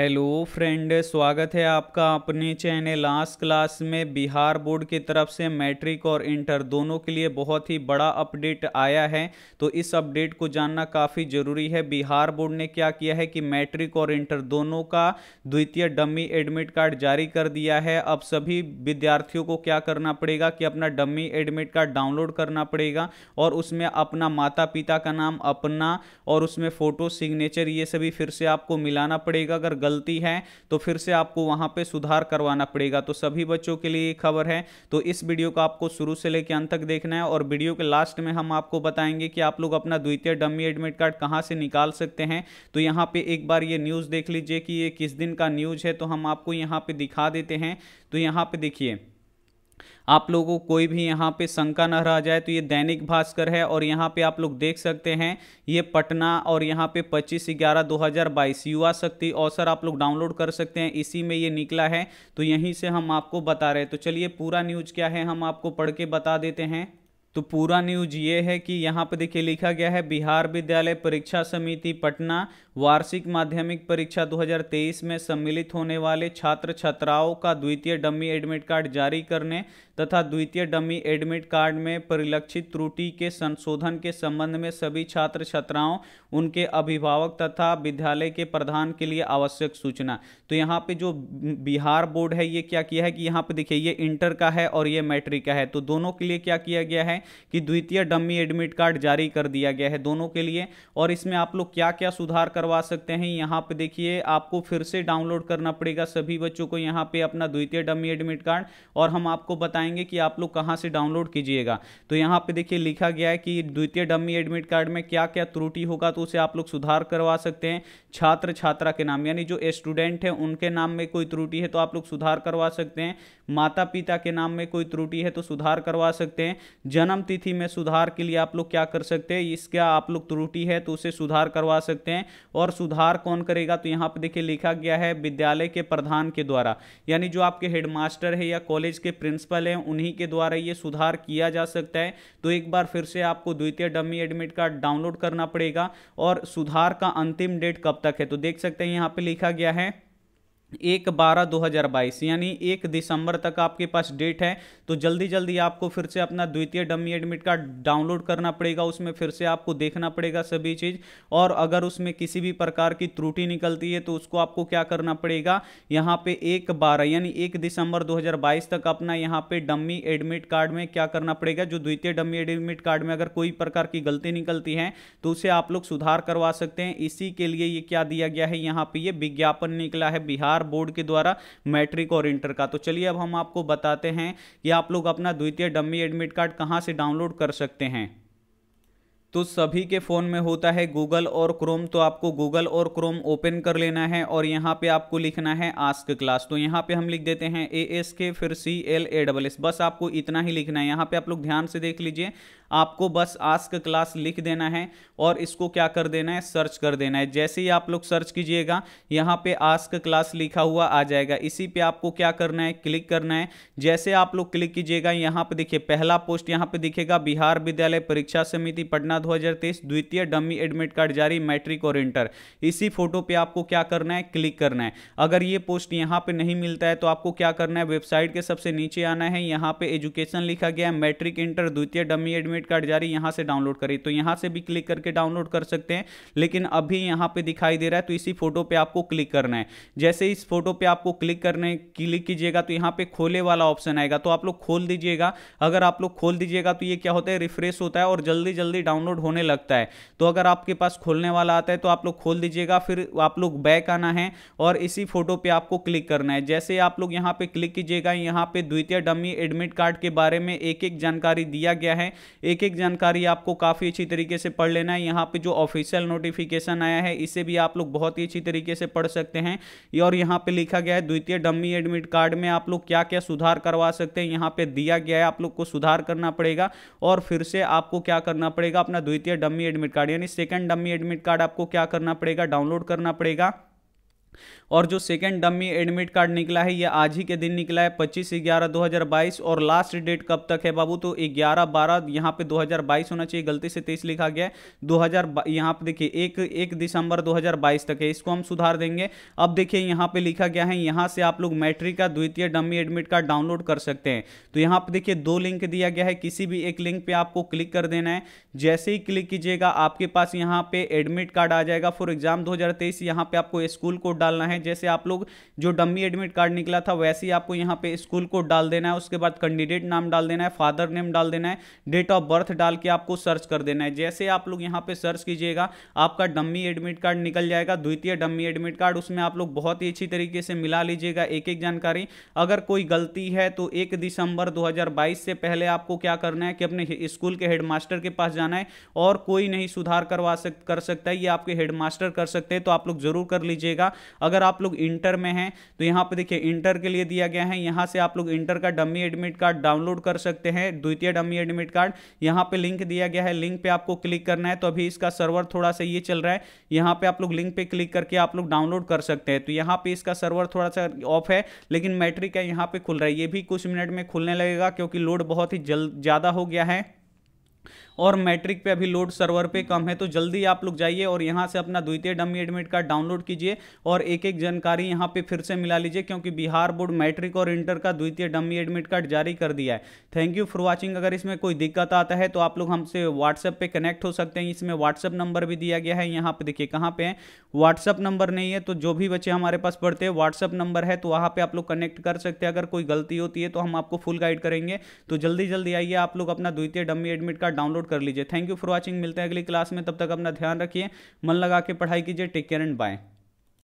hello friend स्वागत है आपका अपने चैनल लास्ट क्लास में बिहार बोर्ड की तरफ से मैट्रिक और इंटर दोनों के लिए बहुत ही बड़ा अपडेट आया है तो इस अपडेट को जानना काफ़ी ज़रूरी है बिहार बोर्ड ने क्या किया है कि मैट्रिक और इंटर दोनों का द्वितीय डमी एडमिट कार्ड जारी कर दिया है अब सभी विद्यार्थियों को क्या करना पड़ेगा कि अपना डमी एडमिट कार्ड डाउनलोड करना पड़ेगा और उसमें अपना माता पिता का नाम अपना और उसमें फ़ोटो सिग्नेचर ये सभी फिर से आपको मिलाना पड़ेगा अगर गलती है तो फिर से आपको वहां पे सुधार करवाना पड़ेगा तो सभी बच्चों के लिए खबर है तो इस वीडियो को आपको शुरू से लेकर अंत तक देखना है और वीडियो के लास्ट में हम आपको बताएंगे कि आप लोग अपना द्वितीय डमी एडमिट कार्ड कहाँ से निकाल सकते हैं तो यहाँ पे एक बार ये न्यूज़ देख लीजिए कि ये किस दिन का न्यूज़ है तो हम आपको यहाँ पे दिखा देते हैं तो यहाँ पे देखिए आप लोगों को कोई भी यहाँ पे शंका न रह जाए तो ये दैनिक भास्कर है और यहाँ पे आप लोग देख सकते हैं ये पटना और यहाँ पे 25 ग्यारह 2022 युवा शक्ति अवसर आप लोग डाउनलोड कर सकते हैं इसी में ये निकला है तो यहीं से हम आपको बता रहे हैं तो चलिए पूरा न्यूज क्या है हम आपको पढ़ के बता देते हैं तो पूरा न्यूज ये है कि यहाँ पर देखिए लिखा गया है बिहार विद्यालय परीक्षा समिति पटना वार्षिक माध्यमिक परीक्षा 2023 में सम्मिलित होने वाले छात्र छात्राओं का द्वितीय डमी एडमिट कार्ड जारी करने तथा द्वितीय डमी एडमिट कार्ड में परिलक्षित त्रुटि के संशोधन के संबंध में सभी छात्र छात्राओं उनके अभिभावक तथा विद्यालय के प्रधान के लिए आवश्यक सूचना तो यहाँ पे जो बिहार बोर्ड है ये क्या किया है कि यहाँ पे देखिए ये इंटर का है और ये मैट्रिक का है तो दोनों के लिए क्या किया गया है कि द्वितीय डम्मी एडमिट कार्ड जारी कर दिया गया है दोनों के लिए और इसमें आप लोग क्या क्या सुधार करवा सकते हैं यहाँ पे देखिए आपको फिर से डाउनलोड करना पड़ेगा सभी बच्चों को यहाँ पे अपना द्वितीय डम्मी एडमिट कार्ड और हम आपको बताएंगे कि आप लोग कहाँ से डाउनलोड कीजिएगा तो यहाँ पे देखिए लिखा गया है कि द्वितीय डम्मी एडमिट कार्ड में क्या क्या त्रुटि होगा तो उसे आप लोग सुधार करवा सकते हैं छात्र छात्रा के नाम यानी जो स्टूडेंट है उनके नाम में कोई त्रुटि है तो आप लोग सुधार करवा सकते हैं माता पिता के नाम में कोई त्रुटि है तो सुधार करवा सकते हैं जन्म विश्राम तिथि में सुधार के लिए आप लोग क्या कर सकते हैं इसका आप लोग त्रुटि है तो उसे सुधार करवा सकते हैं और सुधार कौन करेगा तो यहाँ पर देखिए लिखा गया है विद्यालय के प्रधान के द्वारा यानी जो आपके हेडमास्टर है या कॉलेज के प्रिंसिपल हैं उन्हीं के द्वारा ये सुधार किया जा सकता है तो एक बार फिर से आपको द्वितीय डमी एडमिट कार्ड डाउनलोड करना पड़ेगा और सुधार का अंतिम डेट कब तक है तो देख सकते हैं यहाँ पर लिखा गया है एक बारह दो हज़ार बाईस यानी एक दिसंबर तक आपके पास डेट है तो जल्दी जल्दी आपको फिर से अपना द्वितीय डमी एडमिट कार्ड डाउनलोड करना पड़ेगा उसमें फिर से आपको देखना पड़ेगा सभी चीज़ और अगर उसमें किसी भी प्रकार की त्रुटि निकलती है तो उसको आपको क्या करना पड़ेगा यहाँ पे एक बारह यानी एक दिसंबर 2022 तक अपना यहाँ पर डम्मी एडमिट कार्ड में क्या करना पड़ेगा जो द्वितीय डम्मी एडमिट कार्ड में अगर कोई प्रकार की गलती निकलती है तो उसे आप लोग सुधार करवा सकते हैं इसी के लिए ये क्या दिया गया है यहाँ पर ये विज्ञापन निकला है बिहार बोर्ड के द्वारा मैट्रिक और इंटर का तो चलिए अब हम आपको बताते हैं कि आप लोग अपना द्वितीय डम्मी एडमिट कार्ड कहाँ से डाउनलोड कर सकते हैं तो सभी के फ़ोन में होता है गूगल और क्रोम तो आपको गूगल और क्रोम ओपन कर लेना है और यहाँ पे आपको लिखना है आस्क क्लास तो यहाँ पे हम लिख देते हैं ए एस के फिर C L A double S बस आपको इतना ही लिखना है यहाँ पे आप लोग ध्यान से देख लीजिए आपको बस आस्क क्लास लिख देना है और इसको क्या कर देना है सर्च कर देना है जैसे ही आप लोग सर्च कीजिएगा यहाँ पे आस्क क्लास लिखा हुआ आ जाएगा इसी पे आपको क्या करना है क्लिक करना है जैसे आप लोग क्लिक कीजिएगा यहाँ पे देखिए पहला पोस्ट यहाँ पे दिखेगा बिहार विद्यालय परीक्षा समिति पटना गणना 2023 द्वितीय डमी एडमिट कार्ड जारी मैट्रिक और इंटर इसी फोटो पे आपको क्या करना है क्लिक करना है अगर ये पोस्ट यहाँ पे नहीं मिलता है तो आपको क्या करना है वेबसाइट के सबसे नीचे आना है यहाँ पे एजुकेशन लिखा गया है मैट्रिक इंटर द्वितीय डमी एडमिट कार्ड जारी यहाँ से डाउनलोड करें तो यहाँ से भी क्लिक करके डाउनलोड कर सकते हैं लेकिन अभी यहाँ पे दिखाई दे रहा है तो इसी फोटो पे आपको क्लिक करना है जैसे इस फोटो पे आपको क्लिक करने क्लिक कीजिएगा तो यहाँ पे खोले वाला ऑप्शन आएगा तो आप लोग खोल दीजिएगा अगर आप लोग खोल दीजिएगा तो ये क्या होता है रिफ्रेश होता है और जल्दी जल्दी डाउनलोड डाउनलोड होने लगता है तो अगर आपके पास खोलने वाला आता है तो आप लोग खोल दीजिएगा फिर आप लोग बैक आना है और इसी फोटो पे आपको क्लिक करना है जैसे आप लोग यहाँ पे क्लिक कीजिएगा यहाँ पे द्वितीय डमी एडमिट कार्ड के बारे में एक एक जानकारी दिया गया है एक एक जानकारी आपको काफ़ी अच्छी तरीके से पढ़ लेना है यहाँ पे जो ऑफिशियल नोटिफिकेशन आया है इसे भी आप लोग बहुत ही अच्छी तरीके से पढ़ सकते हैं और यहाँ पे लिखा गया है द्वितीय डम्मी एडमिट कार्ड में आप लोग क्या क्या सुधार करवा सकते हैं यहाँ पे दिया गया है आप लोग को सुधार करना पड़ेगा और फिर से आपको क्या करना पड़ेगा अपना अपना द्वितीय डम्मी एडमिट कार्ड यानी सेकंड डम्मी एडमिट कार्ड आपको क्या करना पड़ेगा डाउनलोड करना पड़ेगा और जो सेकेंड डम्मी एडमिट कार्ड निकला है ये आज ही के दिन निकला है 25 ग्यारह 2022 और लास्ट डेट कब तक है बाबू तो 11 बारह यहाँ पे 2022 होना चाहिए गलती से तेईस लिखा गया है दो हज़ार यहाँ पे देखिए एक एक दिसंबर 2022 तक है इसको हम सुधार देंगे अब देखिए यहाँ पे लिखा गया है यहाँ से आप लोग मैट्रिक का द्वितीय डम्मी एडमिट कार्ड डाउनलोड कर सकते हैं तो यहाँ पर देखिए दो लिंक दिया गया है किसी भी एक लिंक पर आपको क्लिक कर देना है जैसे ही क्लिक कीजिएगा आपके पास यहाँ पर एडमिट कार्ड आ जाएगा फॉर एग्जाम दो हज़ार तेईस यहाँ आपको स्कूल कोड डालना है जैसे आप लोग जो डम्मी एडमिट कार्ड निकला था वैसे ही आपको यहाँ पे स्कूल कोड डाल देना है उसके बाद कैंडिडेट नाम डाल देना है फादर नेम डाल देना है डेट ऑफ बर्थ डाल के आपको सर्च कर देना है जैसे आप लोग यहाँ पे सर्च कीजिएगा आपका डम्मी एडमिट कार्ड निकल जाएगा द्वितीय डम्मी एडमिट कार्ड उसमें आप लोग बहुत ही अच्छी तरीके से मिला लीजिएगा एक एक जानकारी अगर कोई गलती है तो एक दिसंबर दो से पहले आपको क्या करना है कि अपने स्कूल के हेडमास्टर के पास जाना है और कोई नहीं सुधार करवा सक कर सकता है ये आपके हेडमास्टर कर सकते हैं तो आप लोग जरूर कर लीजिएगा अगर आप लोग इंटर में हैं तो यहाँ पर देखिए इंटर के लिए दिया गया है यहाँ से आप लोग इंटर का डमी एडमिट कार्ड डाउनलोड कर सकते हैं द्वितीय डमी एडमिट कार्ड यहाँ पर लिंक दिया गया है लिंक पर आपको क्लिक करना है तो अभी इसका सर्वर थोड़ा सा ये चल रहा है यहाँ पर आप लोग लिंक पर क्लिक करके आप लोग डाउनलोड कर सकते हैं तो यहाँ पर इसका सर्वर थोड़ा सा ऑफ है लेकिन मैट्रिक का यहाँ पर खुल रहा है ये भी कुछ मिनट में खुलने लगेगा क्योंकि लोड बहुत ही जल्द ज़्यादा हो गया है और मैट्रिक पे अभी लोड सर्वर पे कम है तो जल्दी आप लोग जाइए और यहाँ से अपना द्वितीय डमी एडमिट कार्ड डाउनलोड कीजिए और एक एक जानकारी यहाँ पे फिर से मिला लीजिए क्योंकि बिहार बोर्ड मैट्रिक और इंटर का द्वितीय डमी एडमिट कार्ड जारी कर दिया है थैंक यू फॉर वॉचिंग अगर इसमें कोई दिक्कत आता है तो आप लोग हमसे व्हाट्सएप पर कनेक्ट हो सकते हैं इसमें व्हाट्सअप नंबर भी दिया गया है यहाँ पे देखिए कहाँ पर है व्हाट्सअप नंबर नहीं है तो जो भी बच्चे हमारे पास पढ़ते हैं व्हाट्सअप नंबर है तो वहाँ पर आप लोग कनेक्ट कर सकते हैं अगर कोई गलती होती है तो हम आपको फुल गाइड करेंगे तो जल्दी जल्दी आइए आप लोग अपना द्वितीय dummy admit card download download कर लीजिए थैंक यू फॉर वॉचिंग मिलते हैं अगली क्लास में तब तक अपना ध्यान रखिए मन लगा के पढ़ाई कीजिए टेक केयर एंड बाय